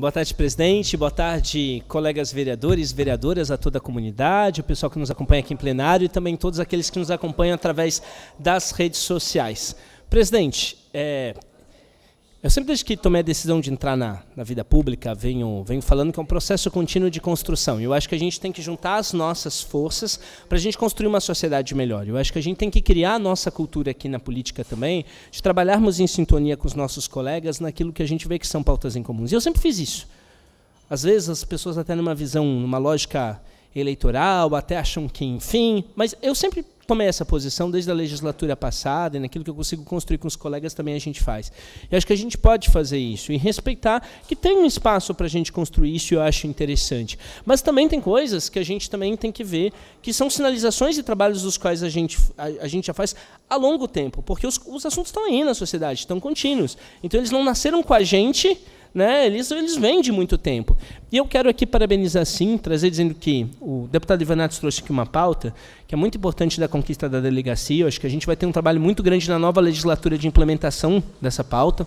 Boa tarde, presidente. Boa tarde, colegas vereadores, vereadoras, a toda a comunidade, o pessoal que nos acompanha aqui em plenário e também todos aqueles que nos acompanham através das redes sociais. Presidente, é, eu sempre, desde que tomei a decisão de entrar na, na vida pública, venho, venho falando que é um processo contínuo de construção. Eu acho que a gente tem que juntar as nossas forças para a gente construir uma sociedade melhor. Eu acho que a gente tem que criar a nossa cultura aqui na política também, de trabalharmos em sintonia com os nossos colegas naquilo que a gente vê que são pautas em comuns. E eu sempre fiz isso. Às vezes as pessoas até numa visão, numa lógica eleitoral, até acham que enfim, mas eu sempre tomei essa posição desde a legislatura passada e naquilo que eu consigo construir com os colegas também a gente faz. E acho que a gente pode fazer isso e respeitar que tem um espaço para a gente construir isso e eu acho interessante. Mas também tem coisas que a gente também tem que ver que são sinalizações e trabalhos dos quais a gente, a, a gente já faz há longo tempo, porque os, os assuntos estão aí na sociedade, estão contínuos. Então eles não nasceram com a gente né? Eles, eles vêm de muito tempo. E eu quero aqui parabenizar, sim, trazer dizendo que o deputado Ivanatos trouxe aqui uma pauta que é muito importante da conquista da delegacia. Eu acho que a gente vai ter um trabalho muito grande na nova legislatura de implementação dessa pauta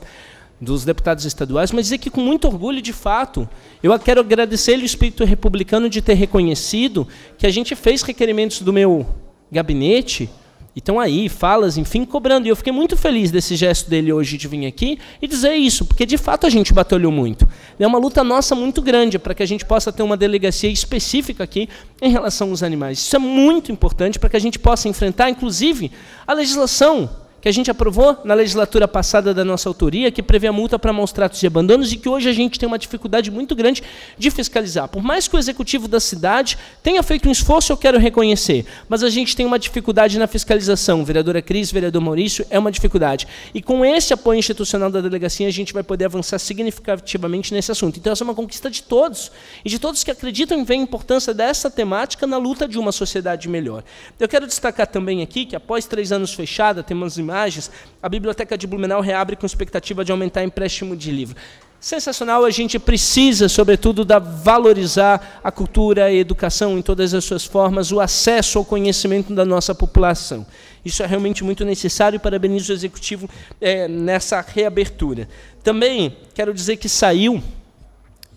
dos deputados estaduais, mas dizer que com muito orgulho, de fato, eu quero agradecer o espírito republicano de ter reconhecido que a gente fez requerimentos do meu gabinete então aí, falas, enfim, cobrando. E eu fiquei muito feliz desse gesto dele hoje de vir aqui e dizer isso, porque de fato a gente batalhou muito. É uma luta nossa muito grande para que a gente possa ter uma delegacia específica aqui em relação aos animais. Isso é muito importante para que a gente possa enfrentar, inclusive, a legislação que a gente aprovou na legislatura passada da nossa autoria, que prevê a multa para maus tratos e abandonos e que hoje a gente tem uma dificuldade muito grande de fiscalizar. Por mais que o executivo da cidade tenha feito um esforço, eu quero reconhecer, mas a gente tem uma dificuldade na fiscalização. Vereadora Cris, vereador Maurício, é uma dificuldade. E com esse apoio institucional da delegacia, a gente vai poder avançar significativamente nesse assunto. Então, essa é uma conquista de todos e de todos que acreditam e veem a importância dessa temática na luta de uma sociedade melhor. Eu quero destacar também aqui que, após três anos fechada, temos imagens imagens, a Biblioteca de Blumenau reabre com expectativa de aumentar empréstimo de livro. Sensacional, a gente precisa, sobretudo, da valorizar a cultura e a educação em todas as suas formas, o acesso ao conhecimento da nossa população. Isso é realmente muito necessário e parabenizo o Executivo é, nessa reabertura. Também quero dizer que saiu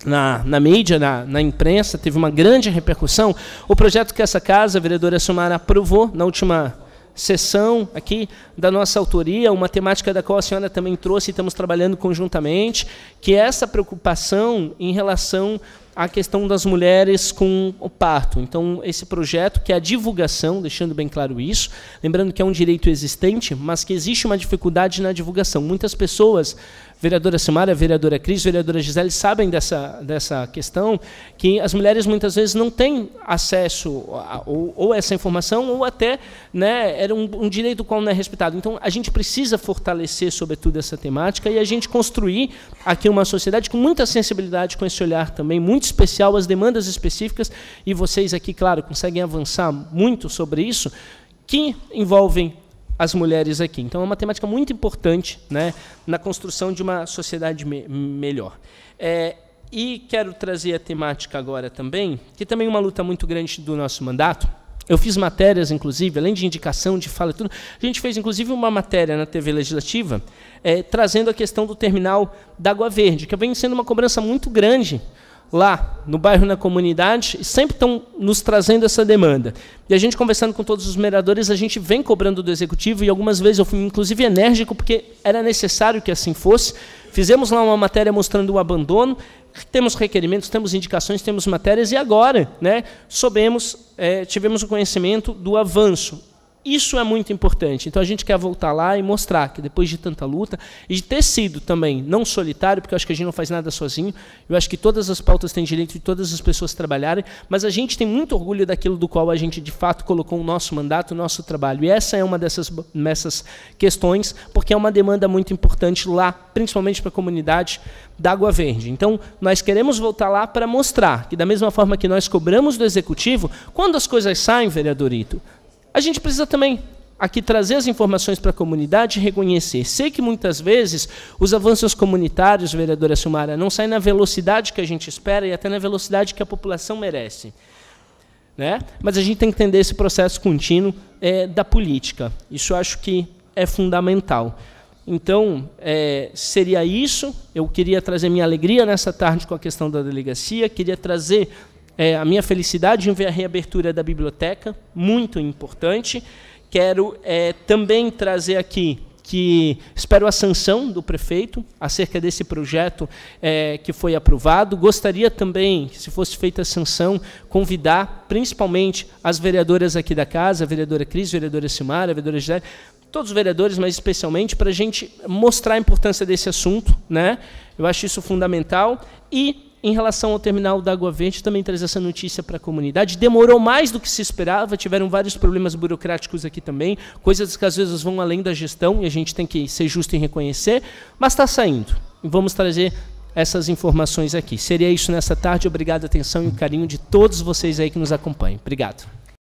na, na mídia, na, na, imprensa, teve uma grande repercussão. O projeto que essa casa, a vereadora Sumara, aprovou na última sessão aqui da nossa autoria, uma temática da qual a senhora também trouxe e estamos trabalhando conjuntamente, que é essa preocupação em relação a questão das mulheres com o parto. Então, esse projeto, que é a divulgação, deixando bem claro isso, lembrando que é um direito existente, mas que existe uma dificuldade na divulgação. Muitas pessoas, vereadora Samara, vereadora Cris, vereadora Gisele, sabem dessa, dessa questão, que as mulheres muitas vezes não têm acesso a, ou, ou essa informação, ou até né, era um, um direito qual não é respeitado. Então, a gente precisa fortalecer, sobretudo, essa temática e a gente construir aqui uma sociedade com muita sensibilidade, com esse olhar também, muito especial, as demandas específicas, e vocês aqui, claro, conseguem avançar muito sobre isso, que envolvem as mulheres aqui. Então, é uma temática muito importante né, na construção de uma sociedade me melhor. É, e quero trazer a temática agora também, que também é uma luta muito grande do nosso mandato. Eu fiz matérias, inclusive, além de indicação, de fala e tudo. A gente fez, inclusive, uma matéria na TV Legislativa é, trazendo a questão do terminal da Água Verde, que vem sendo uma cobrança muito grande lá no bairro, na comunidade, e sempre estão nos trazendo essa demanda. E a gente conversando com todos os vereadores, a gente vem cobrando do executivo, e algumas vezes eu fui inclusive enérgico, porque era necessário que assim fosse. Fizemos lá uma matéria mostrando o abandono, temos requerimentos, temos indicações, temos matérias, e agora né, soubemos, é, tivemos o conhecimento do avanço. Isso é muito importante. Então a gente quer voltar lá e mostrar que depois de tanta luta e de ter sido também não solitário, porque eu acho que a gente não faz nada sozinho, eu acho que todas as pautas têm direito de todas as pessoas trabalharem, mas a gente tem muito orgulho daquilo do qual a gente de fato colocou o nosso mandato, o nosso trabalho. E essa é uma dessas, dessas questões, porque é uma demanda muito importante lá, principalmente para a comunidade da Água Verde. Então nós queremos voltar lá para mostrar que, da mesma forma que nós cobramos do executivo, quando as coisas saem, vereadorito, a gente precisa também aqui trazer as informações para a comunidade e reconhecer. Sei que muitas vezes os avanços comunitários, vereadora Silmara, não saem na velocidade que a gente espera e até na velocidade que a população merece. Né? Mas a gente tem que entender esse processo contínuo é, da política. Isso acho que é fundamental. Então, é, seria isso. Eu queria trazer minha alegria nessa tarde com a questão da delegacia, queria trazer é, a minha felicidade em ver a reabertura da biblioteca, muito importante. Quero é, também trazer aqui que espero a sanção do prefeito acerca desse projeto é, que foi aprovado. Gostaria também, se fosse feita a sanção, convidar principalmente as vereadoras aqui da casa, a vereadora Cris, a vereadora Simara, a vereadora Gisele, todos os vereadores, mas especialmente para a gente mostrar a importância desse assunto. Né? Eu acho isso fundamental. E em relação ao terminal da Água Verde, também traz essa notícia para a comunidade. Demorou mais do que se esperava, tiveram vários problemas burocráticos aqui também, coisas que às vezes vão além da gestão e a gente tem que ser justo em reconhecer, mas está saindo. Vamos trazer essas informações aqui. Seria isso nessa tarde. Obrigado a atenção e o carinho de todos vocês aí que nos acompanham. Obrigado.